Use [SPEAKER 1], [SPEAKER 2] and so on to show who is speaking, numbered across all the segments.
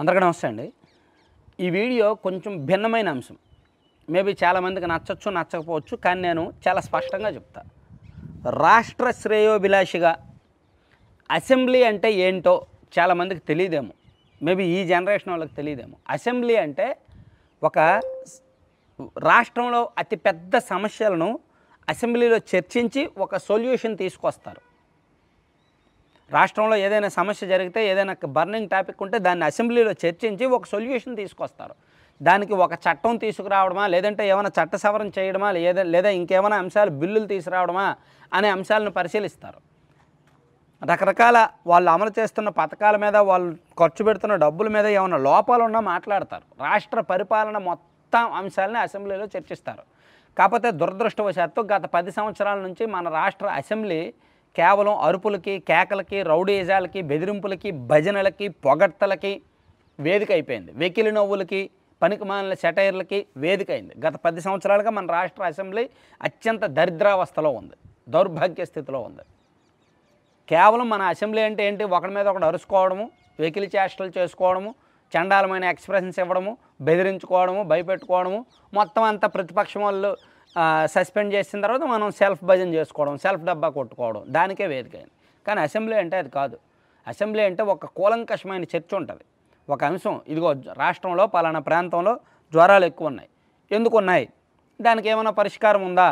[SPEAKER 1] అందరికీ నమస్తే అండి ఈ వీడియో కొంచెం భిన్నమైన అంశం మేబీ చాలామందికి నచ్చచ్చు నచ్చకపోవచ్చు కానీ నేను చాలా స్పష్టంగా చెప్తా రాష్ట్ర శ్రేయోభిలాషిగా అసెంబ్లీ అంటే ఏంటో చాలామందికి తెలియదేమో మేబీ ఈ జనరేషన్ వాళ్ళకి తెలియదేమో అసెంబ్లీ అంటే ఒక రాష్ట్రంలో అతిపెద్ద సమస్యలను అసెంబ్లీలో చర్చించి ఒక సొల్యూషన్ తీసుకొస్తారు రాష్ట్రంలో ఏదైనా సమస్య జరిగితే ఏదైనా బర్నింగ్ టాపిక్ ఉంటే దాన్ని అసెంబ్లీలో చర్చించి ఒక సొల్యూషన్ తీసుకొస్తారు దానికి ఒక చట్టం తీసుకురావడమా లేదంటే ఏమైనా చట్ట సవరణ చేయడమా లేదా లేదా ఇంకేమైనా అంశాలు బిల్లులు తీసుకురావడమా అనే అంశాలను పరిశీలిస్తారు రకరకాల వాళ్ళు అమలు చేస్తున్న పథకాల మీద వాళ్ళు ఖర్చు పెడుతున్న డబ్బుల మీద ఏమైనా లోపాలు ఉన్నా మాట్లాడతారు రాష్ట్ర పరిపాలన మొత్తం అంశాలని అసెంబ్లీలో చర్చిస్తారు కాకపోతే దురదృష్టవశాత్తు గత పది సంవత్సరాల నుంచి మన రాష్ట్ర అసెంబ్లీ కేవలం అరుపులకి కేకలకి రౌడీజాలకి బెదిరింపులకి భజనలకి పొగడ్తలకి వేదిక అయిపోయింది వెకిలి నవ్వులకి పనికిమాలిన సెటైర్లకి వేదిక అయింది గత పది సంవత్సరాలుగా మన రాష్ట్ర అసెంబ్లీ అత్యంత దరిద్రావస్థలో ఉంది దౌర్భాగ్య స్థితిలో ఉంది కేవలం మన అసెంబ్లీ అంటే ఏంటి ఒకడి మీద ఒకటి అరుచుకోవడము వెకిలి చేష్టలు చేసుకోవడము చండాలమైన ఎక్స్ప్రెషన్స్ ఇవ్వడము బెదిరించుకోవడము భయపెట్టుకోవడము మొత్తం అంతా ప్రతిపక్షం వాళ్ళు సస్పెండ్ చేసిన తర్వాత మనం సెల్ఫ్ భజన చేసుకోవడం సెల్ఫ్ డబ్బా కొట్టుకోవడం దానికే వేదిక అయింది కానీ అసెంబ్లీ అంటే అది కాదు అసెంబ్లీ అంటే ఒక కూలంకషమైన చర్చ ఉంటుంది ఒక అంశం ఇదిగో రాష్ట్రంలో పలానా ప్రాంతంలో జ్వరాలు ఎక్కువ ఉన్నాయి ఎందుకు ఉన్నాయి దానికి ఏమైనా పరిష్కారం ఉందా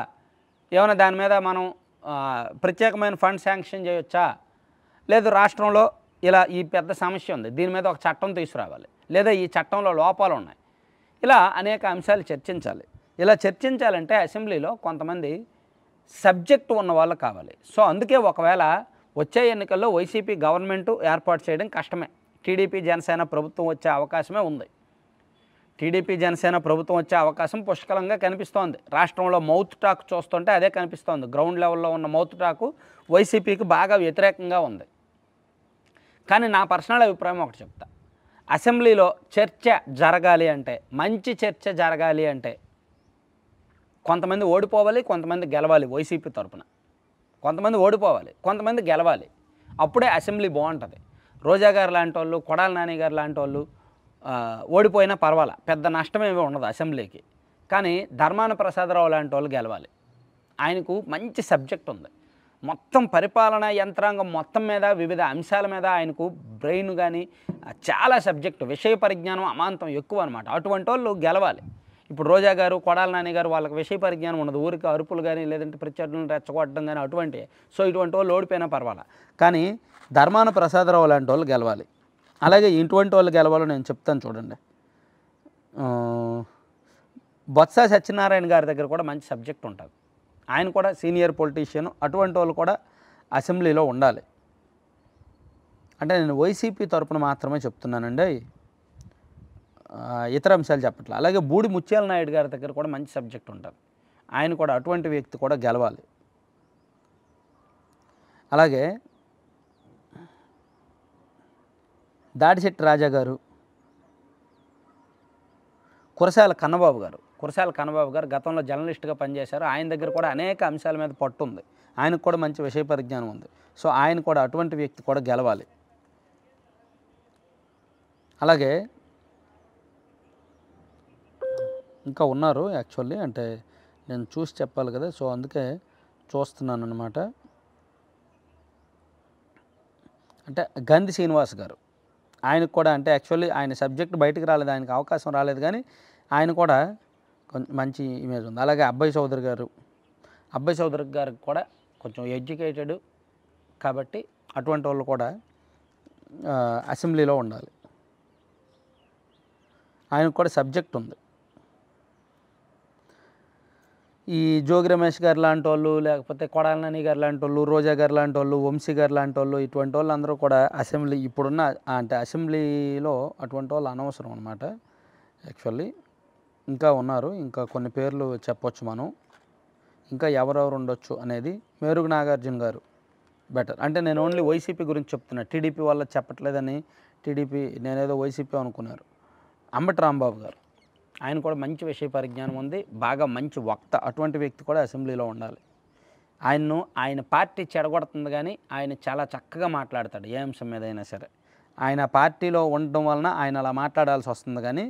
[SPEAKER 1] ఏమైనా దాని మీద మనం ప్రత్యేకమైన ఫండ్ శాంక్షన్ చేయొచ్చా లేదు రాష్ట్రంలో ఇలా ఈ పెద్ద సమస్య ఉంది దీని మీద ఒక చట్టం తీసుకురావాలి లేదా ఈ చట్టంలో లోపాలు ఉన్నాయి ఇలా అనేక అంశాలు చర్చించాలి ఇలా చర్చించాలంటే అసెంబ్లీలో కొంతమంది సబ్జెక్ట్ ఉన్న వాళ్ళు కావాలి సో అందుకే ఒకవేళ వచ్చే ఎన్నికల్లో వైసీపీ గవర్నమెంట్ ఏర్పాటు చేయడం కష్టమే టీడీపీ జనసేన ప్రభుత్వం వచ్చే అవకాశమే ఉంది టీడీపీ జనసేన ప్రభుత్వం వచ్చే అవకాశం పుష్కలంగా కనిపిస్తోంది రాష్ట్రంలో మౌత్ టాక్ చూస్తుంటే అదే కనిపిస్తోంది గ్రౌండ్ లెవెల్లో ఉన్న మౌత్ టాకు వైసీపీకి బాగా వ్యతిరేకంగా ఉంది కానీ నా పర్సనల్ అభిప్రాయం ఒకటి చెప్తా అసెంబ్లీలో చర్చ జరగాలి అంటే మంచి చర్చ జరగాలి అంటే కొంతమంది ఓడిపోవాలి కొంతమంది గెలవాలి వైసీపీ తరపున కొంతమంది ఓడిపోవాలి కొంతమంది గెలవాలి అప్పుడే అసెంబ్లీ బాగుంటుంది రోజా గారు లాంటి వాళ్ళు కొడాల నాని గారు లాంటి వాళ్ళు ఓడిపోయినా పర్వాలే పెద్ద నష్టమేమి ఉండదు అసెంబ్లీకి కానీ ధర్మాన ప్రసాదరావు లాంటి వాళ్ళు గెలవాలి ఆయనకు మంచి సబ్జెక్ట్ ఉంది మొత్తం పరిపాలన యంత్రాంగం మొత్తం మీద వివిధ అంశాల మీద ఆయనకు బ్రెయిన్ కానీ చాలా సబ్జెక్టు విషయ పరిజ్ఞానం అమాంతం ఎక్కువ అనమాట అటువంటి వాళ్ళు గెలవాలి ఇప్పుడు రోజా గారు కొడాల నాని గారు వాళ్ళకి విషయ పరిజ్ఞానం ఉండదు ఊరికి అరుపులు కానీ లేదంటే ప్రత్యర్థులను రెచ్చగొట్టడం కానీ అటువంటి సో ఇటువంటి వాళ్ళు ఓడిపోయినా పర్వాలా కానీ ధర్మాన ప్రసాదరావు లాంటి వాళ్ళు గెలవాలి అలాగే ఇటువంటి వాళ్ళు గెలవాలో నేను చెప్తాను చూడండి బొత్స సత్యనారాయణ గారి దగ్గర కూడా మంచి సబ్జెక్ట్ ఉంటుంది ఆయన కూడా సీనియర్ పొలిటీషియన్ అటువంటి వాళ్ళు కూడా అసెంబ్లీలో ఉండాలి అంటే నేను వైసీపీ తరపున మాత్రమే చెప్తున్నానండి ఇతర అంశాలు చెప్పట్లేదు అలాగే బూడి ముత్యాల నాయుడు గారి దగ్గర కూడా మంచి సబ్జెక్ట్ ఉంటుంది ఆయన కూడా అటువంటి వ్యక్తి కూడా గెలవాలి అలాగే దాడిశెట్టి రాజా గారు కురసాల కన్నబాబు గారు కురసాల కన్నబాబు గారు గతంలో జర్నలిస్ట్గా పనిచేశారు ఆయన దగ్గర కూడా అనేక అంశాల మీద పట్టు ఉంది ఆయనకు కూడా మంచి విషయ పరిజ్ఞానం ఉంది సో ఆయన కూడా అటువంటి వ్యక్తి కూడా గెలవాలి అలాగే ఇంకా ఉన్నారు యాక్చువల్లీ అంటే నేను చూసి చెప్పాలి కదా సో అందుకే చూస్తున్నాను అనమాట అంటే గంధి శ్రీనివాస్ గారు ఆయనకు కూడా అంటే యాక్చువల్లీ ఆయన సబ్జెక్ట్ బయటకు రాలేదు ఆయనకు అవకాశం రాలేదు కానీ ఆయన కూడా కొంచెం మంచి ఇమేజ్ ఉంది అలాగే అబ్బాయి చౌదరి గారు అబ్బాయి చౌదరి గారికి కూడా కొంచెం ఎడ్యుకేటెడ్ కాబట్టి అటువంటి వాళ్ళు కూడా అసెంబ్లీలో ఉండాలి ఆయనకు కూడా సబ్జెక్ట్ ఉంది ఈ జోగి రమేష్ గారు లాంటి వాళ్ళు లేకపోతే కొడాలనాని గారు లాంటి వాళ్ళు రోజా గారు లాంటి వాళ్ళు వంశీ గారు లాంటి వాళ్ళు ఇటువంటి వాళ్ళు అందరూ కూడా అసెంబ్లీ ఇప్పుడున్న అంటే అసెంబ్లీలో అటువంటి వాళ్ళు అనవసరం అనమాట యాక్చువల్లీ ఇంకా ఉన్నారు ఇంకా కొన్ని పేర్లు చెప్పొచ్చు మనం ఇంకా ఎవరెవరు ఉండొచ్చు అనేది మేరుగు నాగార్జున గారు బెటర్ అంటే నేను ఓన్లీ వైసీపీ గురించి చెప్తున్నా టీడీపీ వల్ల చెప్పట్లేదని టీడీపీ నేనేదో వైసీపీ అనుకున్నారు అంబటి రాంబాబు గారు ఆయన కూడా మంచి విషయ పరిజ్ఞానం ఉంది బాగా మంచి వక్త అటువంటి వ్యక్తి కూడా అసెంబ్లీలో ఉండాలి ఆయన్ను ఆయన పార్టీ చెడగొడుతుంది కానీ ఆయన చాలా చక్కగా మాట్లాడతాడు ఏ అంశం మీద అయినా సరే ఆయన పార్టీలో ఉండడం వలన ఆయన అలా మాట్లాడాల్సి వస్తుంది కానీ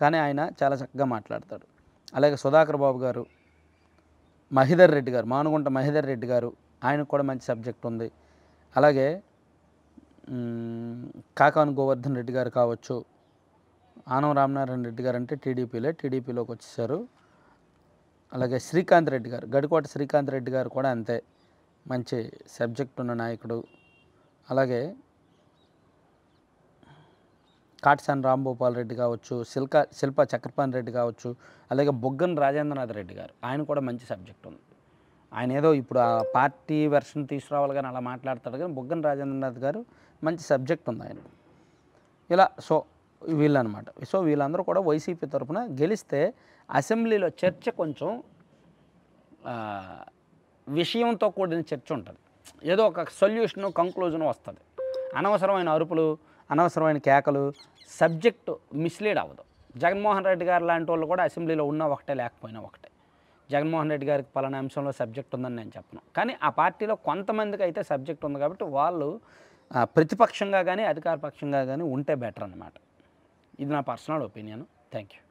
[SPEAKER 1] కానీ ఆయన చాలా చక్కగా మాట్లాడతాడు అలాగే సుధాకర్ బాబు గారు మహిధర్ రెడ్డి గారు మానుగుంట మహిధర్ రెడ్డి గారు ఆయనకు కూడా మంచి సబ్జెక్ట్ ఉంది అలాగే కాకాను గోవర్ధన్ రెడ్డి గారు కావచ్చు ఆనం రామనారాయణ రెడ్డి గారు అంటే టీడీపీలే టీడీపీలోకి వచ్చేసారు అలాగే శ్రీకాంత్ రెడ్డి గారు గడికోట శ్రీకాంత్ రెడ్డి గారు కూడా అంతే మంచి సబ్జెక్ట్ ఉన్న నాయకుడు అలాగే కాటిసాన్ రాంభూపాల్ రెడ్డి కావచ్చు శిల్క శిల్ప చక్రపాణి రెడ్డి కావచ్చు అలాగే బొగ్గన్ రాజేంద్రనాథ్ రెడ్డి గారు ఆయన కూడా మంచి సబ్జెక్ట్ ఉంది ఆయన ఏదో ఇప్పుడు ఆ పార్టీ వెర్షన్ తీసుకురావాలి కానీ అలా మాట్లాడతాడు కానీ బొగ్గన్ రాజేంద్రనాథ్ గారు మంచి సబ్జెక్ట్ ఉంది ఆయన ఇలా సో వీళ్ళనమాట సో వీళ్ళందరూ కూడా వైసీపీ తరఫున గెలిస్తే అసెంబ్లీలో చర్చ కొంచెం విషయంతో కూడిన చర్చ ఉంటుంది ఏదో ఒక సొల్యూషను కంక్లూజన్ వస్తుంది అనవసరమైన అరుపులు అనవసరమైన కేకలు సబ్జెక్టు మిస్లీడ్ అవ్వదు జగన్మోహన్ రెడ్డి గారు లాంటి వాళ్ళు కూడా అసెంబ్లీలో ఉన్న ఒకటే లేకపోయినా ఒకటే జగన్మోహన్ రెడ్డి గారికి పలానా అంశంలో సబ్జెక్ట్ ఉందని నేను చెప్పను కానీ ఆ పార్టీలో కొంతమందికి అయితే సబ్జెక్ట్ ఉంది కాబట్టి వాళ్ళు ప్రతిపక్షంగా కానీ పక్షంగా కానీ ఉంటే బెటర్ అనమాట ఇది నా పర్సనల్ ఒపీనియన్ థ్యాంక్ యూ